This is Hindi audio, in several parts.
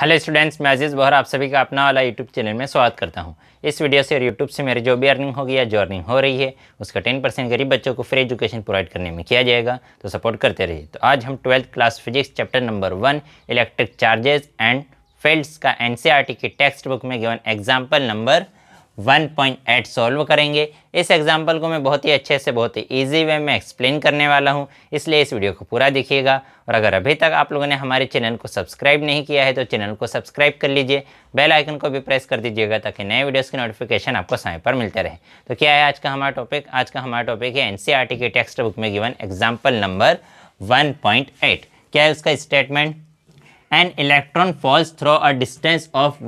हेलो स्टूडेंट्स मैं अजीज़ बहर आप सभी का अपना वाला यूट्यूब चैनल में स्वागत करता हूं इस वीडियो से और यूट्यूब से मेरी जो भी अर्निंग होगी या जो अर्निंग हो रही है उसका टेन परसेंट गरीब बच्चों को फ्री एजुकेशन प्रोवाइड करने में किया जाएगा तो सपोर्ट करते रहिए तो आज हम twelfth class physics chapter number one electric charges and fields का एन e की टेक्स्ट बुक में गिवन एग्जाम्पल नंबर 1.8 सॉल्व करेंगे इस एग्जाम्पल को मैं बहुत ही अच्छे से बहुत ही ईजी वे में एक्सप्लेन करने वाला हूँ इसलिए इस वीडियो को पूरा देखिएगा और अगर अभी तक आप लोगों ने हमारे चैनल को सब्सक्राइब नहीं किया है तो चैनल को सब्सक्राइब कर लीजिए बेल आइकन को भी प्रेस कर दीजिएगा ताकि नए वीडियोज़ की नोटिफिकेशन आपको समय पर मिलते रहे तो क्या है आज का हमारा टॉपिक आज का हमारा टॉपिक है एन e के टेक्स्ट बुक में गिवन एग्जाम्पल नंबर वन क्या है उसका statement an electron falls through a distance of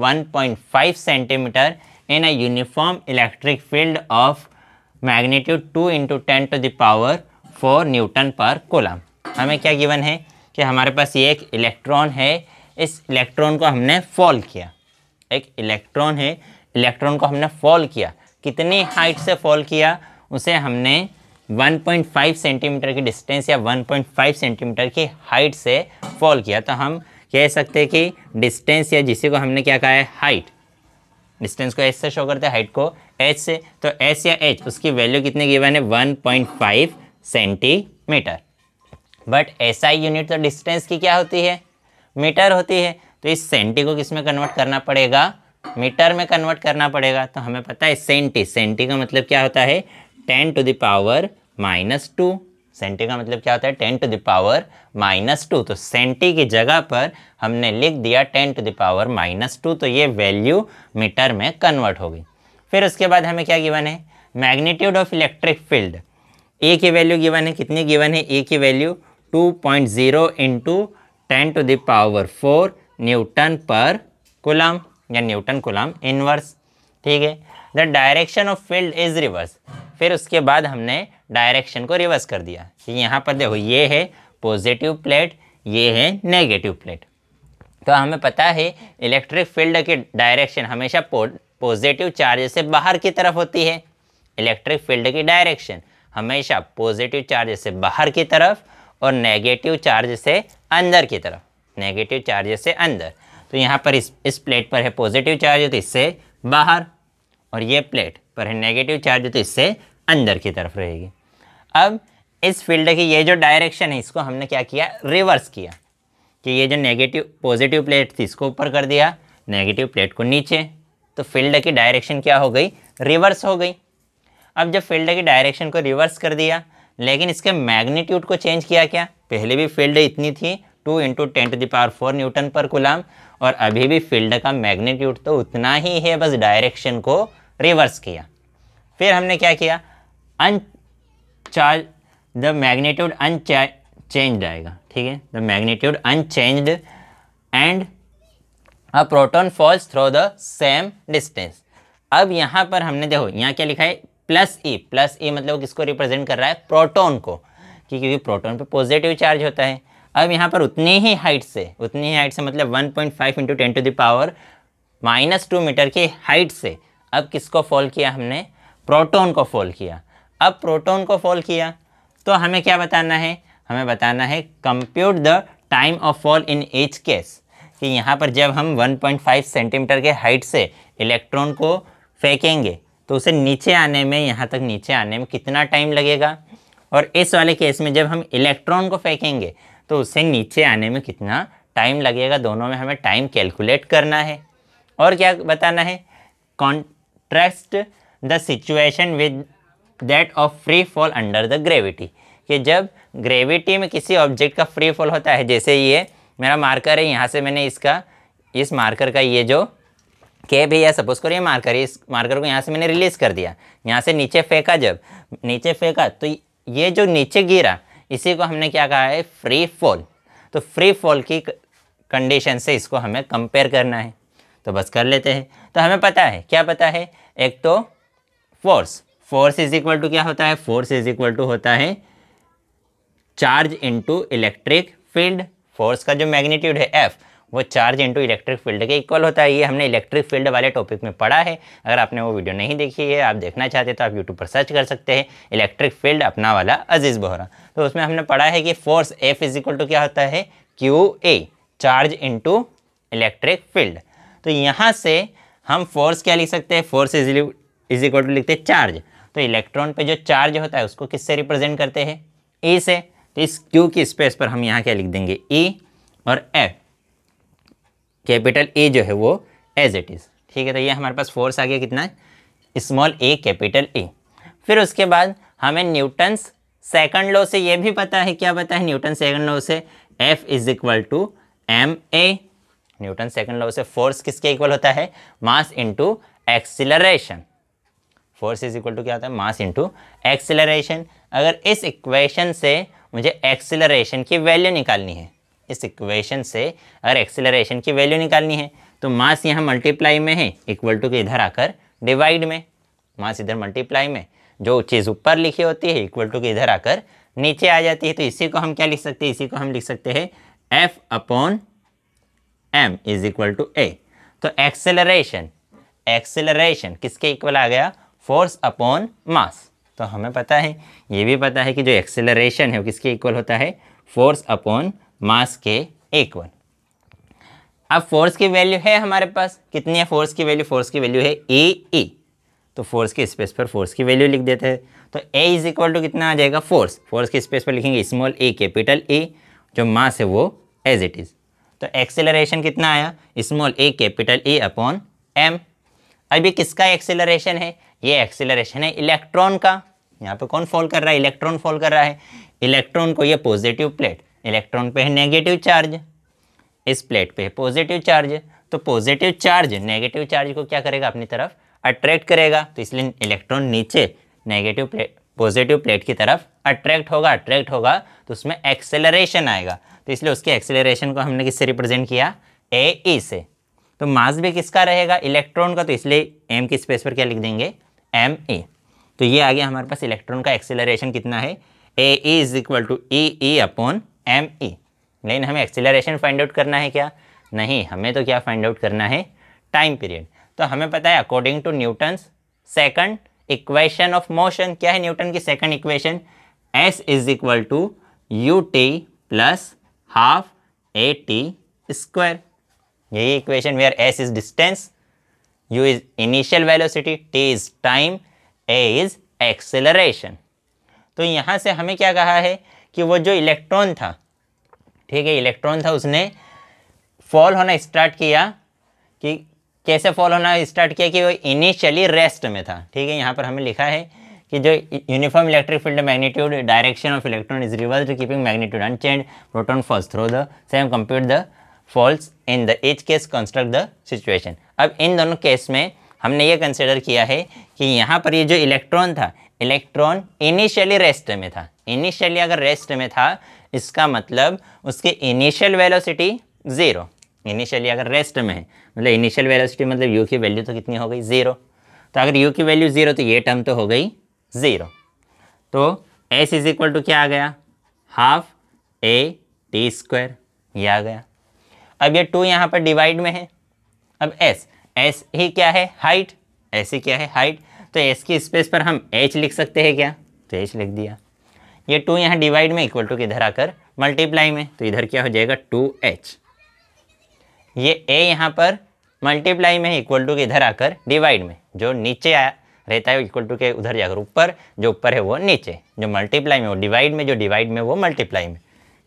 five centimetre in a uniform electric field of magnitude 2 into 10 to the power 4 newton per coulomb हमें क्या गिवन है कि हमारे पास ये एक इलेक्ट्रॉन है इस इलेक्ट्रॉन को हमने फॉल किया एक इलेक्ट्रॉन है इलेक्ट्रॉन को हमने फॉल किया कितनी हाइट से फॉल किया उसे हमने 1.5 सेंटीमीटर की डिस्टेंस या 1.5 सेंटीमीटर की हाइट से फॉल किया तो हम कह सकते हैं कि डिस्टेंस या जिसे को हमने क्या कहा है हाइट डिस्टेंस को एच से शो करते हैं हाइट को एच से तो एच या एच उसकी वैल्यू कितनी गिवन है 1.5 centimetre but S I unit तो डिस्टेंस की क्या होती है मीटर होती है तो इस सेंटी को किस में कन्वर्ट करना पड़ेगा मीटर में कन्वर्ट करना पड़ेगा तो हमें पता है सेंटी सेंटी का मतलब क्या होता है ten to the power minus two centi का मतलब क्या होता है ten to the power minus two तो सेंटी की जगह पर हमने लिख दिया ten to the power minus two तो ये वैल्यू मीटर में कन्वर्ट होगी फिर उसके बाद हमें क्या गिवन है magnitude of electric field A की वैल्यू गिवन है कितनी गिवन है ए की value two point zero into ten to the power four newton per coulomb या न्यूटन कुलम इनवर्स ठीक है the direction of field is reverse फिर उसके बाद हमने डायरेक्शन को रिवर्स कर दिया यहाँ पर देखो ये है पॉजिटिव प्लेट ये है नेगेटिव प्लेट तो हमें पता है इलेक्ट्रिक फील्ड की डायरेक्शन हमेशा पॉजिटिव चार्ज से बाहर की तरफ होती है इलेक्ट्रिक फील्ड की डायरेक्शन हमेशा पॉजिटिव चार्ज से बाहर की तरफ और नेगेटिव चार्ज से अंदर की तरफ नेगेटिव चार्ज से अंदर तो यहाँ पर इस इस प्लेट पर है पॉजिटिव चार्ज तो इससे बाहर और ये प्लेट पर है नेगेटिव चार्ज तो इससे अंदर की तरफ रहेगी अब इस फील्ड की ये जो डायरेक्शन है इसको हमने क्या किया रिवर्स किया कि ये जो नेगेटिव पॉजिटिव प्लेट थी इसको ऊपर कर दिया नेगेटिव प्लेट को नीचे तो फील्ड की डायरेक्शन क्या हो गई रिवर्स हो गई अब जब फील्ड की डायरेक्शन को रिवर्स कर दिया लेकिन इसके मैग्नीट्यूड को चेंज किया क्या पहले भी फील्ड इतनी थी two into ten to the power four newton per coulomb और अभी भी फील्ड का मैग्नीट्यूड तो उतना ही है बस डायरेक्शन को रिवर्स किया फिर हमने क्या किया अनचार्ज द मैग्नीट्यूड अनचेंज्ड आएगा ठीक है the magnitude unchanged and a proton falls through the same distance अब यहाँ पर हमने देखो यहाँ क्या लिखा है प्लस ई प्लस ई मतलब किसको रिप्रेजेंट कर रहा है प्रोटॉन को कि क्योंकि प्रोटॉन पे पॉजिटिव चार्ज होता है अब यहाँ पर उतनी ही हाइट से उतनी ही हाइट से मतलब 1.5 point five into ten to the power minus two metre की हाइट से अब किसको फॉल किया हमने प्रोटॉन को फॉल किया अब प्रोटॉन को फॉल किया तो हमें क्या बताना है हमें बताना है compute the time of fall in each case कि यहाँ पर जब हम 1.5 सेंटीमीटर के हाइट से इलेक्ट्रॉन को फेंकेंगे तो उसे नीचे आने में यहाँ तक नीचे आने में कितना टाइम लगेगा और इस वाले केस में जब हम इलेक्ट्रॉन को फेंकेंगे तो उसे नीचे आने में कितना टाइम लगेगा दोनों में हमें टाइम कैलकुलेट करना है और क्या बताना है contrast the situation with that of free fall under the gravity कि जब ग्रेविटी में किसी ऑब्जेक्ट का फ्री फॉल होता है जैसे ये मेरा मार्कर है यहाँ से मैंने इसका इस मार्कर का ये जो कैब है या सपोज़ करो ये मार्कर है इस मार्कर को यहाँ से मैंने रिलीज़ कर दिया यहाँ से नीचे फेंका जब नीचे फेंका तो ये जो नीचे गिरा इसी को हमने क्या कहा है फ्री फॉल तो फ्री फॉल की कंडीशन से इसको हमें कंपेयर करना है तो बस कर लेते हैं तो हमें पता है क्या पता है एक तो force force is equal to क्या होता है फोर्स इज इक्वल टू होता है charge into electric field force का जो मैग्नीट्यूड है एफ वो चार्ज इंटू इलेक्ट्रिक फील्ड के इक्वल होता है ये हमने इलेक्ट्रिक फील्ड वाले टॉपिक में पढ़ा है अगर आपने वो वीडियो नहीं देखी है आप देखना चाहते तो आप यूट्यूब पर सर्च कर सकते हैं इलेक्ट्रिक फील्ड अपना वाला अजीज़ बोहरा तो उसमें हमने पढ़ा है कि force F is equal to क्या होता है Q A charge into electric field तो यहाँ से हम फोर्स क्या लिख सकते हैं force is is equal to लिखते हैं चार्ज तो इलेक्ट्रॉन पे जो चार्ज होता है उसको किससे रिप्रेजेंट करते हैं ए से तो इस क्यू की स्पेस पर हम यहाँ क्या लिख देंगे ए और एफ कैपिटल ए जो है वो एज इट इज़ ठीक है तो ये हमारे पास फोर्स आ गया कितना स्मॉल ए कैपिटल ए फिर उसके बाद हमें न्यूटन्स सेकंड लॉ से ये भी पता है क्या पता है न्यूटन सेकंड लॉ से F is equal to M A Newton second law से फोर्स किसके इक्वल होता है mass into acceleration force is equal to क्या होता है मास इंटू एक्सेलरेशन अगर इस इक्वेशन से मुझे एक्सेलरेशन की वैल्यू निकालनी है इस इक्वेशन से अगर एक्सेलरेशन की वैल्यू निकालनी है तो मास यहाँ मल्टीप्लाई में है इक्वल टू के इधर आकर डिवाइड में मास इधर मल्टीप्लाई में जो चीज़ ऊपर लिखी होती है इक्वल टू के इधर आकर नीचे आ जाती है तो इसी को हम क्या लिख सकते हैं इसी को हम लिख सकते हैं F upon M is equal to A तो एक्सेलरेशन एक्सेलरेशन किसके इक्वल आ गया फोर्स अपॉन मास तो हमें पता है ये भी पता है कि जो एक्सेलरेशन है वो किसके इक्वल होता है फोर्स अपॉन मास के इक्वल अब फोर्स की वैल्यू है हमारे पास कितनी है फोर्स की वैल्यू फोर्स की वैल्यू है ए ई e. तो फोर्स के स्पेस पर फोर्स की वैल्यू लिख देते हैं तो ए इज इक्वल टू कितना आ जाएगा फोर्स फोर्स के स्पेस पर लिखेंगे स्मॉल ए कैपिटल ए जो मास है वो एज इट इज़ तो एक्सेलरेशन कितना आया small A capital A upon M अभी किसका एक्सेलरेशन है ये एक्सिलरेशन है इलेक्ट्रॉन का यहाँ पे कौन फॉल कर रहा है इलेक्ट्रॉन फॉल कर रहा है इलेक्ट्रॉन को ये पॉजिटिव प्लेट इलेक्ट्रॉन पे है नेगेटिव चार्ज इस प्लेट पे है पॉजिटिव चार्ज तो पॉजिटिव चार्ज नेगेटिव चार्ज को क्या करेगा अपनी तरफ अट्रैक्ट करेगा तो इसलिए इलेक्ट्रॉन नीचे नेगेटिव प्लेट पॉजिटिव प्लेट की तरफ अट्रैक्ट होगा अट्रैक्ट होगा तो उसमें एक्सेलरेशन आएगा तो इसलिए उसके एक्सेलरेशन को हमने किससे रिप्रेजेंट किया ए ई e से तो मास भी किसका रहेगा इलेक्ट्रॉन का तो इसलिए एम की स्पेस पर क्या लिख देंगे एम ए तो ये आ गया हमारे पास इलेक्ट्रॉन का एक्सेलरेशन कितना है A A is equal to A A upon M A लेकिन हमें एक्सेलरेशन फाइंड आउट करना है क्या नहीं हमें तो क्या फाइंड आउट करना है टाइम पीरियड तो हमें पता है according to Newton's second equation of motion क्या है न्यूटन की second equation S is equal to U T plus half A T square यही equation where S is distance u is initial velocity, t is time, a is acceleration. तो यहाँ से हमें क्या कहा है कि वो जो इलेक्ट्रॉन था ठीक है इलेक्ट्रॉन था उसने फॉल होना स्टार्ट किया कि कैसे फॉल होना स्टार्ट किया कि वो इनिशियली रेस्ट में था ठीक है यहाँ पर हमें लिखा है कि जो uniform electric field magnitude direction of electron is reverse keeping magnitude unchange proton falls through the same compute the falls in the each case construct the situation अब इन दोनों केस में हमने ये कंसिडर किया है कि यहाँ पर ये जो इलेक्ट्रॉन था इलेक्ट्रॉन इनिशियली रेस्ट में था इनिशियली अगर रेस्ट में था इसका मतलब उसकी इनिशियल वेलोसिटी ज़ीरो इनिशियली अगर रेस्ट में है मतलब इनिशियल वेलोसिटी मतलब यू की वैल्यू तो कितनी हो गई ज़ीरो तो अगर यू की वैल्यू ज़ीरो तो ये टर्म तो हो गई ज़ीरो तो एस इज इक्वल टू क्या आ गया हाफ ए टी स्क्वायर ये आ गया अब ये टू यहाँ पर डिवाइड में है अब एस एस ही क्या है हाइट ऐसे क्या है हाइट तो एस की स्पेस पर हम एच लिख सकते हैं क्या तो एच लिख दिया ये टू यहाँ डिवाइड में इक्वल टू किधर आकर मल्टीप्लाई में तो इधर क्या हो जाएगा टू एच ये ए यहाँ पर मल्टीप्लाई में इक्वल टू के इधर आकर डिवाइड में जो नीचे आया रहता है इक्वल टू के उधर जाकर ऊपर जो ऊपर है वो नीचे जो मल्टीप्लाई में वो डिवाइड में जो डिवाइड में वो मल्टीप्लाई में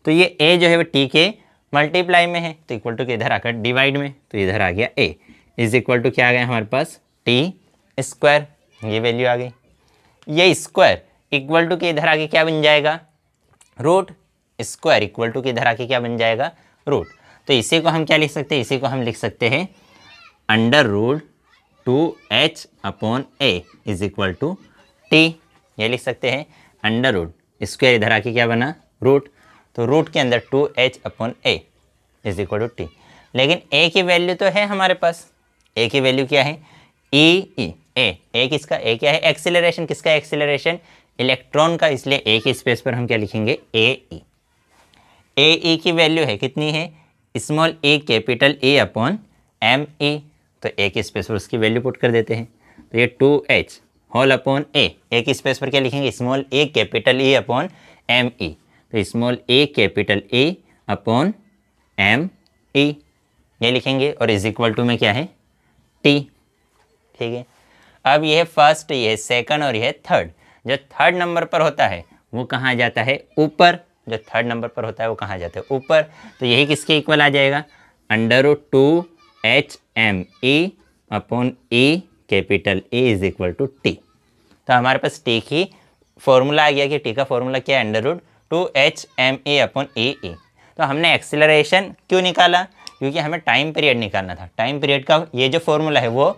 तो ये ए जो है वो टी के मल्टीप्लाई में है तो इक्वल टू के इधर आकर डिवाइड में तो इधर आ गया ए इज इक्वल टू क्या आ गया हमारे पास टी स्क्वायर ये वैल्यू आ गई ये स्क्वायर इक्वल टू के इधर आके क्या बन जाएगा रूट स्क्वायर इक्वल टू के इधर आके क्या बन जाएगा रूट तो इसी को हम क्या लिख सकते हैं इसी को हम लिख सकते हैं under root two H upon A is equal to T ये लिख सकते हैं अंडर रूट स्क्वायर इधर आके क्या बना रूट तो रूट के अंदर two H upon A is equal to T लेकिन ए की वैल्यू तो है हमारे पास ए की वैल्यू क्या है ई ई ए ए किसका ए क्या है एक्सेलरेशन किसका एक्सेलरेशन इलेक्ट्रॉन का इसलिए ए की स्पेस पर हम क्या लिखेंगे ए ई ए ई की वैल्यू है कितनी है small A capital A upon M E तो ए की स्पेस पर उसकी वैल्यू पुट कर देते हैं तो ये two H whole upon A A की स्पेस पर क्या लिखेंगे small A capital E upon M E तो small A capital A upon M E ये लिखेंगे और इज इक्वल टू में क्या है टी ठीक है अब यह फर्स्ट यह है सेकंड और यह थर्ड जो थर्ड नंबर पर होता है वो कहाँ जाता है ऊपर जो थर्ड नंबर पर होता है वो कहाँ जाता है ऊपर तो यही किसके इक्वल आ जाएगा under two H M A upon A capital A is equal to T तो हमारे पास टी की फॉर्मूला आ गया कि टी का फॉर्मूला क्या है under two H M A upon A A तो हमने एक्सेलरेशन क्यों निकाला क्योंकि हमें टाइम पीरियड निकालना था टाइम पीरियड का ये जो फॉर्मूला है वो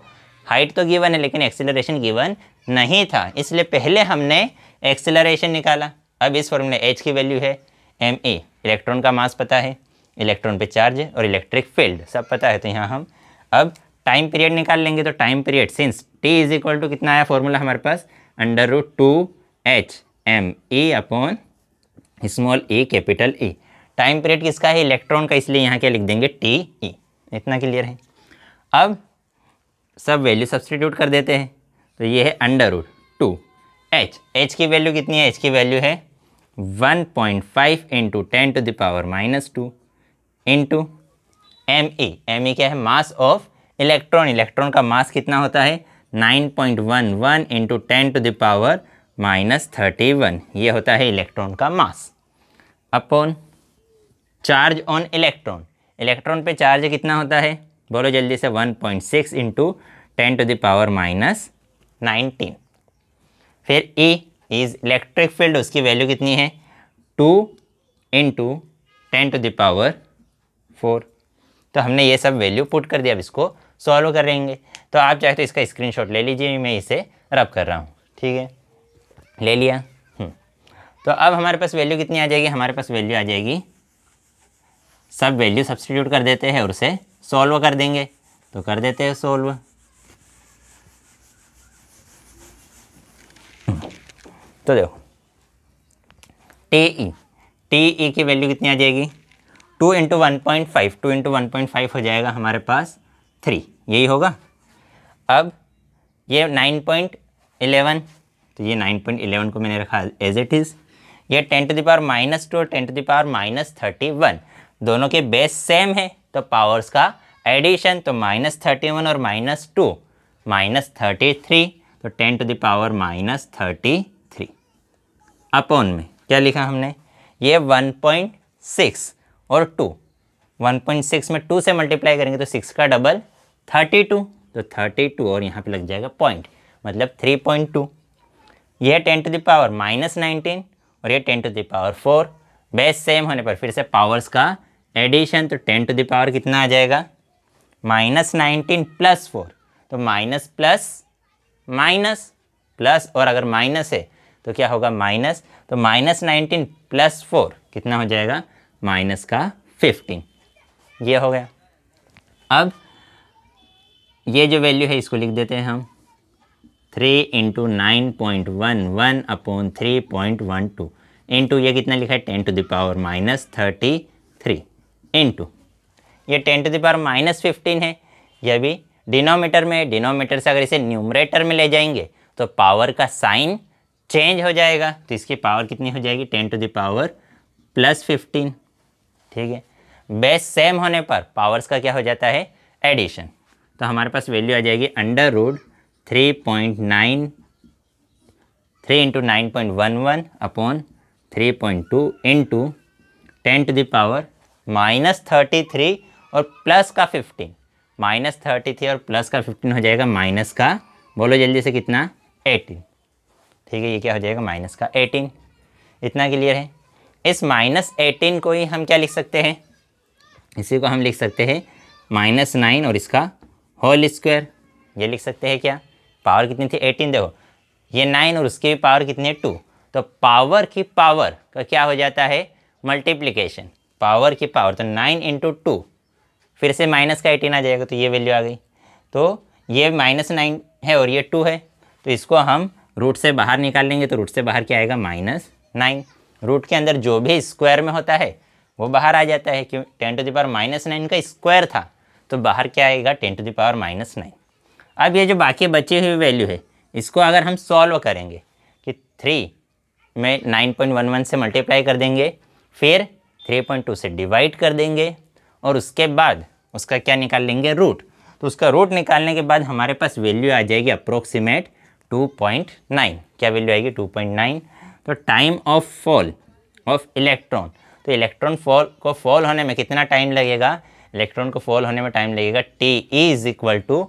हाइट तो गिवन है लेकिन एक्सेलरेशन गिवन नहीं था इसलिए पहले हमने एक्सेलरेशन निकाला अब इस फॉर्मूले एच की वैल्यू है एम ए इलेक्ट्रॉन का मास पता है इलेक्ट्रॉन पे चार्ज और इलेक्ट्रिक फील्ड सब पता है तो यहाँ हम अब टाइम पीरियड निकाल लेंगे तो time period since T is equal to कितना आया फॉर्मूला हमारे पास under root two H M E upon small A capital A time period किसका है इलेक्ट्रॉन का इसलिए यहाँ क्या लिख देंगे टी ई इतना क्लियर है अब सब वैल्यू सब्सटीट्यूट कर देते हैं तो ये है under root two H H की वैल्यू कितनी है एच की वैल्यू है one point five into ten to the power minus two into M E M E क्या है मास ऑफ इलेक्ट्रॉन इलेक्ट्रॉन का मास कितना होता है nine point one one into ten to the power minus thirty one ये होता है इलेक्ट्रॉन का mass upon charge on electron electron पे चार्ज कितना होता है बोलो जल्दी से one point six into ten to the power minus nineteen फिर ई इज़ इलेक्ट्रिक फील्ड उसकी वैल्यू कितनी है two into ten to the power four तो हमने ये सब वैल्यू पुट कर दिया अब इसको सॉल्व करेंगे तो आप चाहे तो इसका स्क्रीनशॉट ले लीजिए मैं इसे रब कर रहा हूँ ठीक है ले लिया हम्म। तो अब हमारे पास वैल्यू कितनी आ जाएगी हमारे पास वैल्यू आ जाएगी सब वैल्यू सब्सटीट्यूट कर देते हैं और उसे सॉल्व कर देंगे तो कर देते हैं सॉल्व हम्म। तो देखो टी ई टी ई की वैल्यू कितनी आ जाएगी two into one point five two into one point five हो जाएगा हमारे पास थ्री यही होगा अब ये नाइन पॉइंट एलेवन तो ये नाइन पॉइंट इलेवन को मैंने रखा एज इट इज़ ये ten to the power minus two और ten to the power minus thirty one दोनों के बेस सेम है तो पावर्स का एडिशन तो माइनस थर्टी वन और minus two minus thirty three तो ten to the power minus thirty three upon में क्या लिखा हमने ये वन पॉइंट सिक्स और टू वन पॉइंट सिक्स में टू से मल्टीप्लाई करेंगे तो सिक्स का डबल थर्टी टू तो थर्टी टू और यहाँ पे लग जाएगा पॉइंट मतलब थ्री पॉइंट टू ये ten to the power minus nineteen और ये ten to the power four base same होने पर फिर से पावर्स का एडिशन तो टेन टू दावर कितना आ जाएगा माइनस नाइनटीन प्लस फोर तो माइनस प्लस माइनस प्लस और अगर माइनस है तो क्या होगा माइनस तो माइनस नाइनटीन प्लस फोर कितना हो जाएगा माइनस का फिफ्टीन ये हो गया अब ये जो वैल्यू है इसको लिख देते हैं हम three into nine point one one upon three point one two into ये कितना लिखा है ten to the power minus thirty three into ये ten to the power minus fifteen है यह भी डिनोमीटर में डिनोमीटर से अगर इसे न्यूमरेटर में ले जाएंगे तो पावर का साइन चेंज हो जाएगा तो इसकी पावर कितनी हो जाएगी ten to the power plus fifteen ठीक है बेस सेम होने पर पावर्स का क्या हो जाता है एडिशन तो हमारे पास वैल्यू आ जाएगी under root three point nine three into nine point one one upon three point two into ten to the power minus thirty three और प्लस का फिफ्टीन माइनस थर्टी थ्री और प्लस का फिफ्टीन हो जाएगा माइनस का बोलो जल्दी से कितना एटीन ठीक है ये क्या हो जाएगा माइनस का एटीन इतना क्लियर है इस माइनस एटीन को ही हम क्या लिख सकते हैं इसी को हम लिख सकते हैं माइनस नाइन और इसका होल स्क्वायर ये लिख सकते हैं क्या पावर कितनी थी एटीन देखो ये नाइन और उसकी भी पावर कितनी है टू तो पावर की पावर का क्या हो जाता है मल्टीप्लीकेशन पावर की पावर तो नाइन इंटू टू फिर से माइनस का एटीन आ जाएगा तो ये वैल्यू आ गई तो ये माइनस नाइन है और ये टू है तो इसको हम रूट से बाहर निकाल लेंगे तो रूट से बाहर क्या आएगा माइनस नाइन रूट के अंदर जो भी स्क्वायर में होता है वो बाहर आ जाता है क्यों ten to the power minus nine का स्क्वायर था तो बाहर क्या आएगा ten to the power minus nine अब ये जो बाकी बची हुई वैल्यू है इसको अगर हम सॉल्व करेंगे कि थ्री में नाइन पॉइंट वन वन से मल्टीप्लाई कर देंगे फिर थ्री पॉइंट टू से डिवाइड कर देंगे और उसके बाद उसका क्या निकाल लेंगे रूट तो उसका रूट निकालने के बाद हमारे पास वैल्यू आ जाएगी अप्रोक्सीमेट टू पॉइंट नाइन क्या वैल्यू आएगी टू पॉइंट नाइन तो time of fall of electron तो इलेक्ट्रॉन फॉल को फॉल होने में कितना टाइम लगेगा इलेक्ट्रॉन को फॉल होने में टाइम लगेगा T is equal to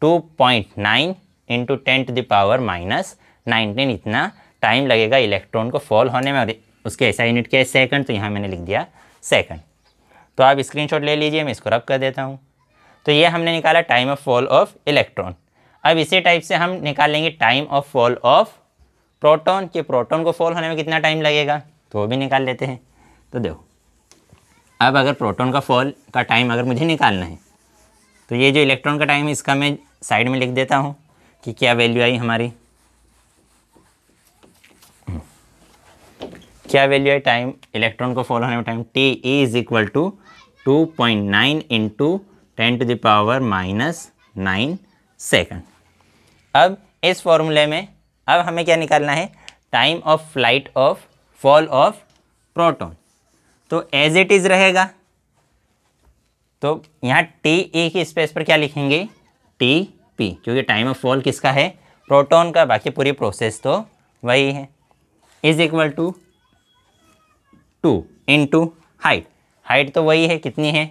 two point nine into ten to the power minus nineteen इतना टाइम लगेगा इलेक्ट्रॉन को फॉल होने में और उसके ऐसा यूनिट क्या है सेकंड तो यहाँ मैंने लिख दिया सेकंड तो आप स्क्रीनशॉट ले लीजिए मैं इसको रब कर देता हूँ तो ये हमने निकाला time of fall of electron अब इसी टाइप से हम निकाल लेंगे time of fall of proton के प्रोटॉन को फॉल होने में कितना टाइम लगेगा तो वो भी निकाल लेते हैं तो देखो अब अगर प्रोटॉन का फॉल का टाइम अगर मुझे निकालना है तो ये जो इलेक्ट्रॉन का टाइम इसका मैं साइड में लिख देता हूँ कि क्या वैल्यू आई हमारी क्या वैल्यू है टाइम इलेक्ट्रॉन को फॉलो होने में time T E is equal to two point nine into ten to the power minus nine second अब इस फॉर्मूले में अब हमें क्या निकालना है time of flight of fall of proton तो एज इट इज़ रहेगा तो यहाँ टी ए की स्पेस पर क्या लिखेंगे टी पी क्योंकि टाइम ऑफ फॉल किसका है प्रोटोन का बाकी पूरी प्रोसेस तो वही है is equal to two two height height तो वही है कितनी है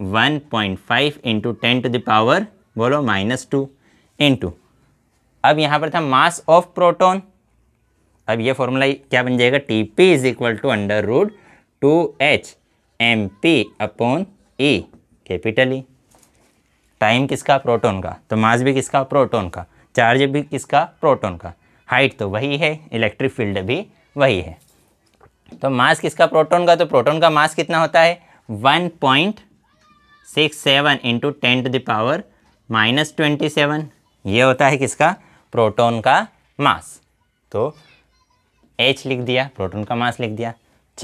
one point five into ten to the power बोलो माइनस टू इंटू अब यहाँ पर था मास ऑफ प्रोटोन अब ये फॉर्मूला क्या बन जाएगा T P is equal to under root two H M P upon E capital E time किसका प्रोटॉन का तो मास भी किसका प्रोटॉन का चार्ज भी किसका प्रोटॉन का हाइट तो वही है इलेक्ट्रिक फील्ड भी वही है तो मास किसका प्रोटॉन का तो प्रोटॉन का मास कितना होता है one point six seven into ten to power minus twenty seven ये होता है किसका प्रोटॉन का मास तो एच लिख दिया प्रोटॉन का मास लिख दिया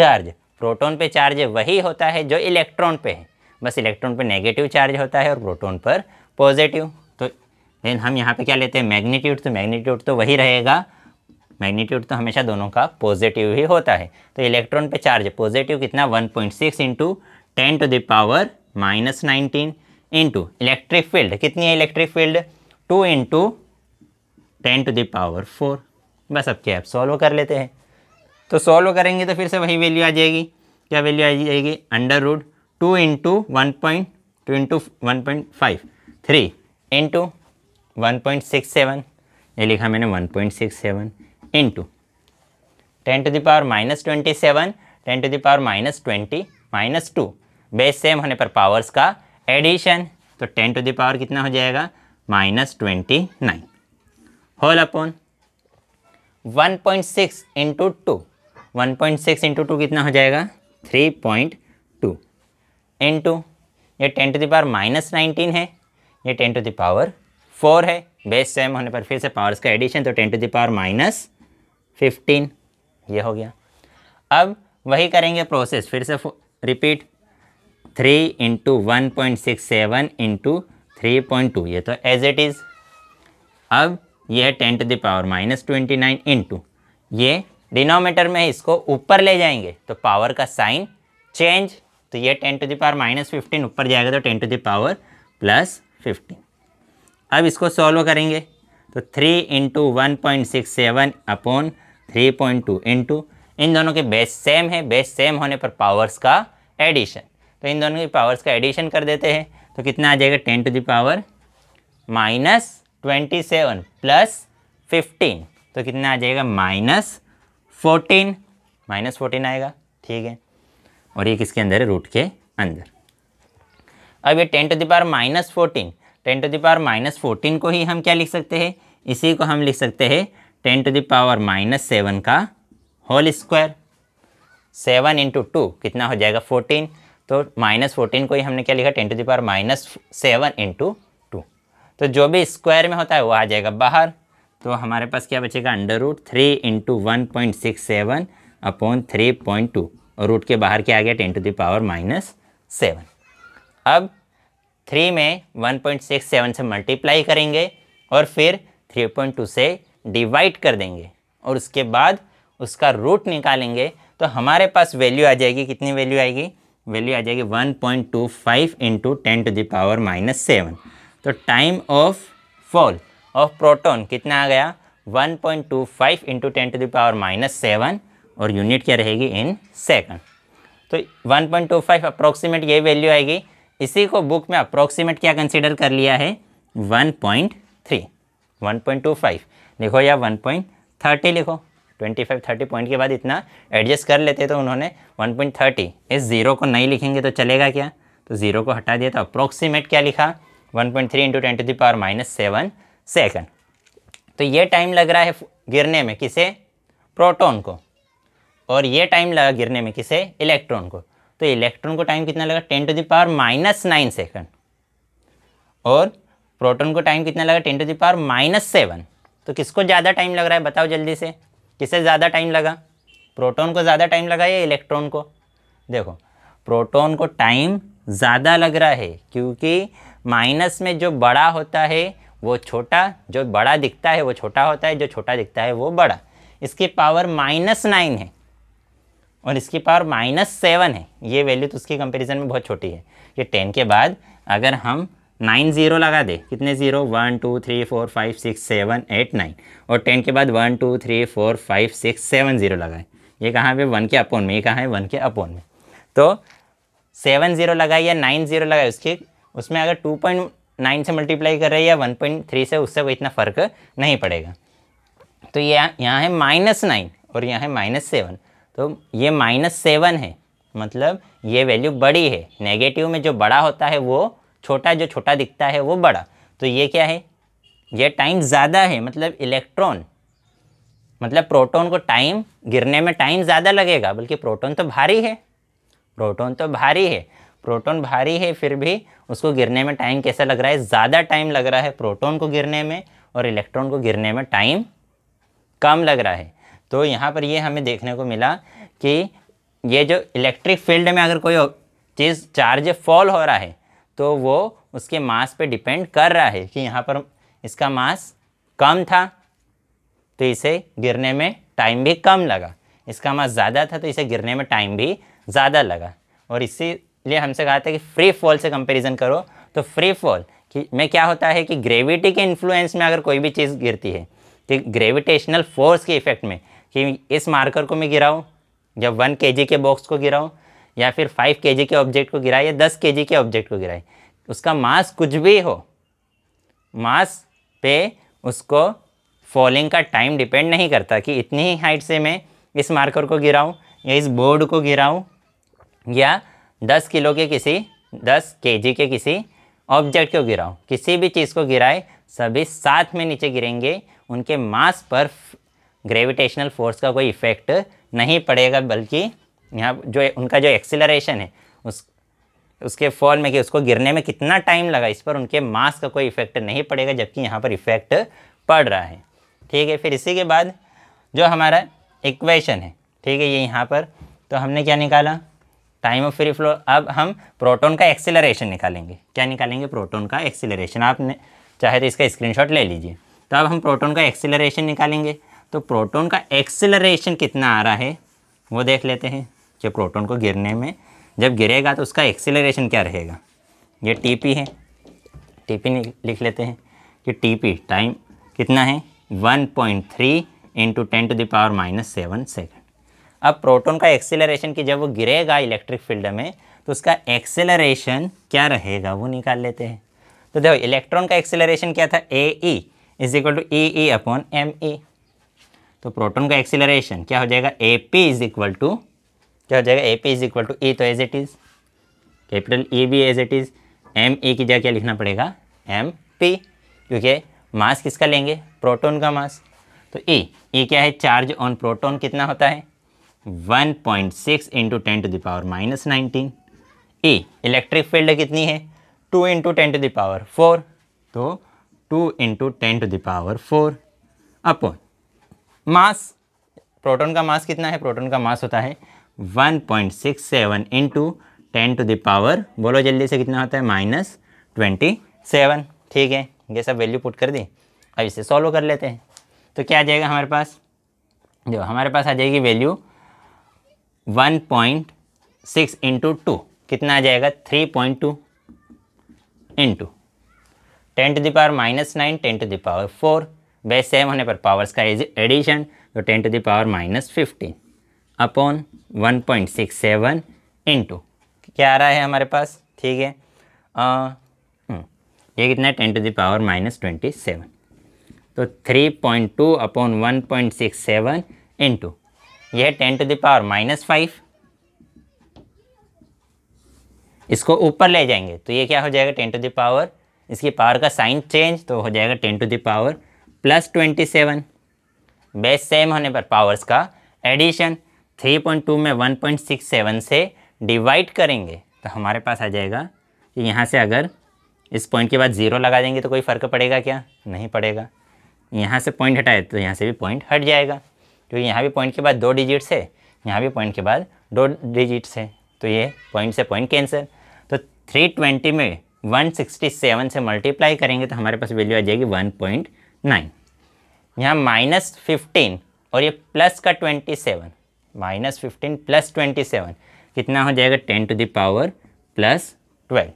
चार्ज प्रोटॉन पे चार्ज वही होता है जो इलेक्ट्रॉन पे है बस इलेक्ट्रॉन पर नेगेटिव चार्ज होता है और प्रोटोन पर पॉजिटिव तो देन हम यहाँ पे क्या लेते हैं मैग्नीट्यूड तो मैग्नीट्यूड तो वही रहेगा मैग्नीट्यूड तो हमेशा दोनों का पॉजिटिव ही होता है तो इलेक्ट्रॉन पे चार्ज पॉजिटिव कितना 1.6 point six into ten to the power minus nineteen into electric field कितनी है electric field two into ten to the power four बस अब क्या आप सॉल्व कर लेते हैं तो सॉल्व करेंगे तो फिर से वही वैल्यू आ जाएगी क्या वैल्यू आ जाएगी under root two into one point two into one point five three into one point six seven ये लिखा मैंने one point six seven into ten to the power minus twenty seven ten to the power minus twenty minus two base same होने पर पावर्स का एडिशन तो टेन टू दावर कितना हो जाएगा minus twenty nine whole upon one point six into two one point six into two कितना हो जाएगा थ्री पॉइंट इन टू ये ten to the power minus nineteen है ये टेन टू दावर फोर है बेस सेम होने पर फिर से पावर्स का एडिशन तो ten to the power minus fifteen ये हो गया अब वही करेंगे प्रोसेस फिर से repeat three into one point six seven into three point two ये तो एज इट इज़ अब ये है ten to the power minus twenty nine into ये डिनोमीटर में इसको ऊपर ले जाएंगे तो पावर का साइन चेंज तो ये ten to the power power minus fifteen ऊपर जाएगा तो ten to the power power plus fifteen अब इसको सॉल्व करेंगे तो three into one point six seven upon three point two into इन दोनों के बेस सेम है बेस सेम होने पर पावर्स का एडिशन तो इन दोनों के पावर्स का एडिशन कर देते हैं तो कितना आ जाएगा ten to the power minus twenty seven plus fifteen तो कितना आ जाएगा माइनस फोर्टीन माइनस फोर्टीन आएगा ठीक है और ये किसके अंदर है रूट के अंदर अब ये ten to the power minus fourteen ten to the power minus fourteen को ही हम क्या लिख सकते हैं इसी को हम लिख सकते हैं ten to the power minus seven का whole square seven into two कितना हो जाएगा फोर्टीन तो माइनस फोर्टीन को ही हमने क्या लिखा ten to the power minus seven into two तो जो भी स्क्वायर में होता है वो आ जाएगा बाहर तो हमारे पास क्या बचेगा under root three into one point six seven upon three point two और रूट के बाहर क्या आ गया ten to the power minus seven अब थ्री में वन पॉइंट सिक्स सेवन से मल्टीप्लाई करेंगे और फिर थ्री पॉइंट टू से डिवाइड कर देंगे और उसके बाद उसका रूट निकालेंगे तो हमारे पास वैल्यू आ जाएगी कितनी वैल्यू आएगी वैल्यू आ जाएगी one point two five into ten to the power minus seven तो time of fall of proton कितना आ गया one point two five into ten to the power minus seven और यूनिट क्या रहेगी इन सेकंड तो 1.25 अप्रोक्सीमेट ये वैल्यू आएगी इसी को बुक में अप्रोक्सीमेट क्या कंसिडर कर लिया है 1.3 पॉइंट लिखो या 1.30 लिखो 25 30 पॉइंट के बाद इतना एडजस्ट कर लेते तो उन्होंने 1.30 इस ज़ीरो को नहीं लिखेंगे तो चलेगा क्या तो ज़ीरो को हटा दिया तो अप्रोक्सीमेट क्या लिखा 1.3 point three into ten to power minus seven second तो ये टाइम लग रहा है गिरने में किसे प्रोटॉन को और ये टाइम लगा गिरने में किसे इलेक्ट्रॉन को तो इलेक्ट्रॉन को टाइम कितना लगा ten to power minus nine second और प्रोटॉन को टाइम कितना लगा ten to power minus seven तो किसको ज़्यादा टाइम लग रहा है बताओ जल्दी से किसे ज़्यादा टाइम लगा प्रोटोन को ज़्यादा टाइम लगा या इलेक्ट्रॉन को देखो प्रोटोन को टाइम ज़्यादा लग रहा है क्योंकि माइनस में जो बड़ा होता है वो छोटा जो बड़ा दिखता है वो छोटा होता है जो छोटा दिखता है वो बड़ा इसकी पावर माइनस नाइन है और इसकी पावर माइनस सेवन है ये वैल्यू तो उसके कंपेरिजन में बहुत छोटी है ये टेन के बाद अगर हम नाइन जीरो लगा दे कितने zero one two three four five six seven eight nine और टेन के बाद one two three four five six seven zero लगाए ये कहाँ पे वन के अपोन में ये कहाँ है वन के अपोन में तो सेवन जीरो लगाए या नाइन जीरो लगाए उसके उसमें अगर टू पॉइंट नाइन से मल्टीप्लाई कर रहे हैं या वन पॉइंट थ्री से उससे कोई इतना फ़र्क नहीं पड़ेगा तो ये यह, यहाँ है माइनस नाइन और यहाँ है माइनस सेवन तो ये माइनस सेवन है मतलब ये वैल्यू बड़ी है नेगेटिव में जो बड़ा होता है वो छोटा जो छोटा दिखता है वो बड़ा तो ये क्या है ये टाइम ज़्यादा है मतलब इलेक्ट्रॉन मतलब प्रोटॉन को टाइम गिरने में टाइम ज़्यादा लगेगा बल्कि प्रोटॉन तो भारी है प्रोटॉन तो भारी है प्रोटॉन भारी है फिर भी उसको गिरने में टाइम कैसा लग रहा है ज़्यादा टाइम लग रहा है प्रोटॉन को गिरने में और इलेक्ट्रॉन को गिरने में टाइम कम लग रहा है तो यहाँ पर ये हमें देखने को मिला कि ये जो इलेक्ट्रिक फील्ड में अगर कोई चीज़ चार्ज फॉल हो रहा है तो वो उसके मास पे डिपेंड कर रहा है कि यहाँ पर इसका मास कम था तो इसे गिरने में टाइम भी कम लगा इसका मास ज़्यादा था तो इसे गिरने में टाइम भी ज़्यादा लगा और इसीलिए हमसे कहा था कि फ्री फॉल से कंपैरिजन करो तो फ्री फॉल कि में क्या होता है कि ग्रेविटी के इन्फ्लुएंस में अगर कोई भी चीज़ गिरती है कि ग्रेविटेशनल फोर्स के इफेक्ट में कि इस मार्कर को मैं गिराऊँ या वन के के बॉक्स को गिराऊँ या फिर फाइव के के ऑब्जेक्ट को गिराए या दस के के ऑब्जेक्ट को गिराए उसका मास कुछ भी हो मास पे उसको फॉलिंग का टाइम डिपेंड नहीं करता कि इतनी ही हाइट से मैं इस मार्कर को गिराऊँ या इस बोर्ड को गिराऊँ या दस किलो के किसी दस के के किसी ऑब्जेक्ट को गिराऊँ किसी भी चीज़ को गिराए सभी साथ में नीचे गिरेंगे उनके मास पर ग्रेविटेशनल फोर्स का कोई इफ़ेक्ट नहीं पड़ेगा बल्कि यहाँ जो उनका जो एक्सिलरेशन है उस उसके फॉल में कि उसको गिरने में कितना टाइम लगा इस पर उनके मास का कोई इफ़ेक्ट नहीं पड़ेगा जबकि यहाँ पर इफ़ेक्ट पड़ रहा है ठीक है फिर इसी के बाद जो हमारा इक्वेशन है ठीक है ये यहाँ पर तो हमने क्या निकाला टाइम ऑफ फ्री फ्लो अब हम प्रोटोन का एक्सिलरेशन निकालेंगे क्या निकालेंगे प्रोटोन का एक्सिलरेशन आपने चाहे तो इसका स्क्रीनशॉट ले लीजिए तो अब हम प्रोटोन का एक्सिलरेशन निकालेंगे तो प्रोटॉन का एक्सेलरेशन कितना आ रहा है वो देख लेते हैं जो प्रोटॉन को गिरने में जब गिरेगा तो उसका एक्सेलरेशन क्या रहेगा ये टी है टी लिख लेते हैं कि टी टाइम कितना है 1.3 point three into ten to the power minus seven second अब प्रोटॉन का एक्सेलरेशन कि जब वो गिरेगा इलेक्ट्रिक फील्ड में तो उसका एक्सेलरेशन क्या रहेगा वो निकाल लेते हैं तो देखो इलेक्ट्रॉन का एक्सेलरेशन क्या था A E is equal to E E upon M E तो प्रोटोन का एक्सीलरेशन क्या हो जाएगा A P is equal to क्या हो जाएगा A P is equal to E तो as it is capital E भी as it is M E की जगह क्या लिखना पड़ेगा एम पी क्योंकि मास किसका लेंगे प्रोटोन का मास तो ई e, ई e क्या है चार्ज ऑन प्रोटोन कितना होता है 1.6 point six into ten to the power minus nineteen E electric field कितनी है 2 into ten to the power four तो 2 into ten to the power four upon mass proton का मास कितना है प्रोटॉन का मास होता है 1.67 point six seven into ten to the power बोलो जल्दी से कितना होता है माइनस ट्वेंटी सेवन ठीक है ये सब वैल्यू पुट कर दी अब इसे सॉल्व कर लेते हैं तो क्या आ जाएगा हमारे पास जो हमारे पास आ जाएगी value one point six into two कितना आ जाएगा three point two into ten to the power minus nine ten to the power four base same होने पर पावर्स का एडिशन तो ten to the power minus fifteen upon one point six seven into क्या आ रहा है हमारे पास ठीक है आ, हम्म, ये कितना है ten to the power minus twenty seven तो three point two upon one point six seven into यह ten to the power minus five इसको ऊपर ले जाएंगे तो ये क्या हो जाएगा टेन टू दावर इसकी पावर का साइन चेंज तो हो जाएगा ten to the power plus twenty seven base same होने पर पावर्स का एडिशन थ्री पॉइंट टू में वन पॉइंट सिक्स सेवन से डिवाइड करेंगे तो हमारे पास आ जाएगा कि यहाँ से अगर इस पॉइंट के बाद ज़ीरो लगा देंगे तो कोई फ़र्क पड़ेगा क्या नहीं पड़ेगा यहाँ से पॉइंट हटाए तो यहाँ से भी पॉइंट हट जाएगा क्योंकि यहाँ भी पॉइंट के बाद दो डिजिट्स है यहाँ भी पॉइंट के बाद दो डिजिट्स है तो ये पॉइंट से पॉइंट कैंसिल तो थ्री ट्वेंटी में वन सिक्सटी सेवन से मल्टीप्लाई करेंगे तो हमारे पास वैल्यू आ जाएगी वन पॉइंट नाइन यहाँ माइनस फिफ्टीन और ये प्लस का twenty seven minus fifteen plus twenty seven कितना हो जाएगा ten to the power plus twelve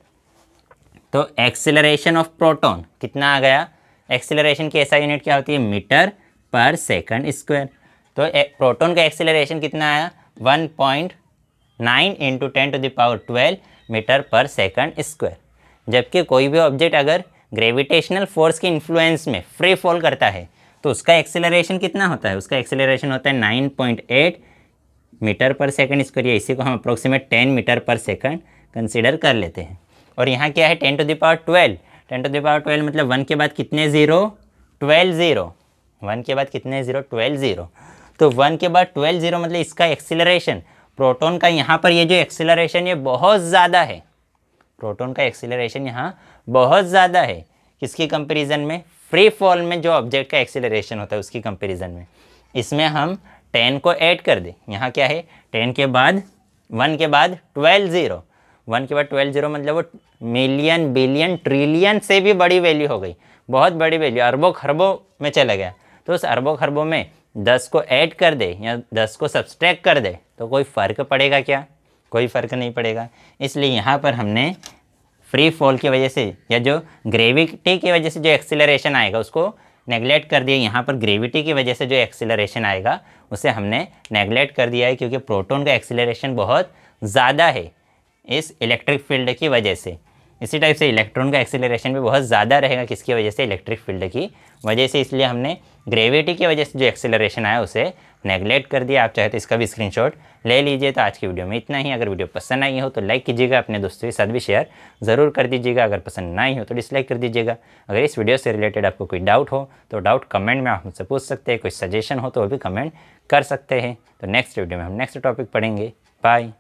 तो एक्सेलरेशन ऑफ प्रोटॉन कितना आ गया एक्सेलरेशन की ऐसा यूनिट क्या होती है मीटर पर सेकंड स्क्वायर तो प्रोटॉन का एक्सेलरेशन कितना आया one point nine into ten to the power twelve metre पर सेकंड स्क्वायर जबकि कोई भी ऑब्जेक्ट अगर ग्रेविटेशनल फोर्स के इन्फ्लुएंस में फ्री फॉल करता है तो उसका एक्सेलरेशन कितना होता है उसका एक्सेलरेशन होता है नाइन पॉइंट एट मीटर पर सेकंड स्क्वायर इसी को हम अप्रोक्सीमेट टेन मीटर पर सेकंड कंसिडर कर लेते हैं और यहाँ क्या है ten to the power twelve ten to the power twelve मतलब वन के बाद कितने ज़ीरो ट्वेल्व ज़ीरो वन के बाद कितने ज़ीरो ट्वेल्व ज़ीरो तो वन के बाद ट्वेल्व ज़ीरो मतलब इसका एक्सीलरेशन प्रोटोन का यहाँ पर ये जो एक्सीलरेशन ये बहुत ज़्यादा है प्रोटोन का एक्सीलरेशन यहाँ बहुत ज़्यादा है किसकी कंपेरिजन में फ्री फॉल में जो ऑब्जेक्ट का एक्सेलरेशन होता है उसकी कंपेरिजन में इसमें हम टेन को ऐड कर दें यहाँ क्या है टेन के बाद वन के बाद ट्वेल्व ज़ीरो वन के बाद ट्वेल्व जीरो मतलब वो मिलियन बिलियन ट्रिलियन से भी बड़ी वैल्यू हो गई बहुत बड़ी वैल्यू अरबों खरबों में चला गया तो उस अरबों खरबों में दस को ऐड कर दे या दस को सब्सट्रैक्ट कर दे तो कोई फ़र्क पड़ेगा क्या कोई फ़र्क नहीं पड़ेगा इसलिए यहाँ पर हमने फ्री फॉल की वजह से या जो ग्रेविटी की वजह से जो एक्सीलरेशन आएगा उसको नेगलेक्ट कर दिया यहाँ पर ग्रेविटी की वजह से जो एक्सीलरेशन आएगा उसे हमने नेगलेक्ट कर दिया है क्योंकि प्रोटोन का एक्सीलरेशन बहुत ज़्यादा है इस इलेक्ट्रिक फील्ड की वजह से इसी टाइप से इलेक्ट्रॉन का एक्सीलरेशन भी बहुत ज़्यादा रहेगा किसकी वजह से इलेक्ट्रिक फील्ड की वजह से इसलिए हमने ग्रेविटी की वजह से जो एक्सीलरेशन आया उसे नेगलेक्ट कर दिया आप चाहे तो इसका भी स्क्रीनशॉट ले लीजिए तो आज की वीडियो में इतना ही अगर वीडियो पसंद आई हो तो लाइक कीजिएगा अपने दोस्तों के साथ भी शेयर ज़रूर कर दीजिएगा अगर पसंद ना आई हो तो डिसलाइक कर दीजिएगा अगर इस वीडियो से रिलेटेड आपको कोई डाउट हो तो डाउट कमेंट में आप मुझसे पूछ सकते हैं कोई सजेशन हो तो वो भी कमेंट कर सकते हैं तो नेक्स्ट वीडियो में हम नेक्स्ट टॉपिक पढ़ेंगे बाय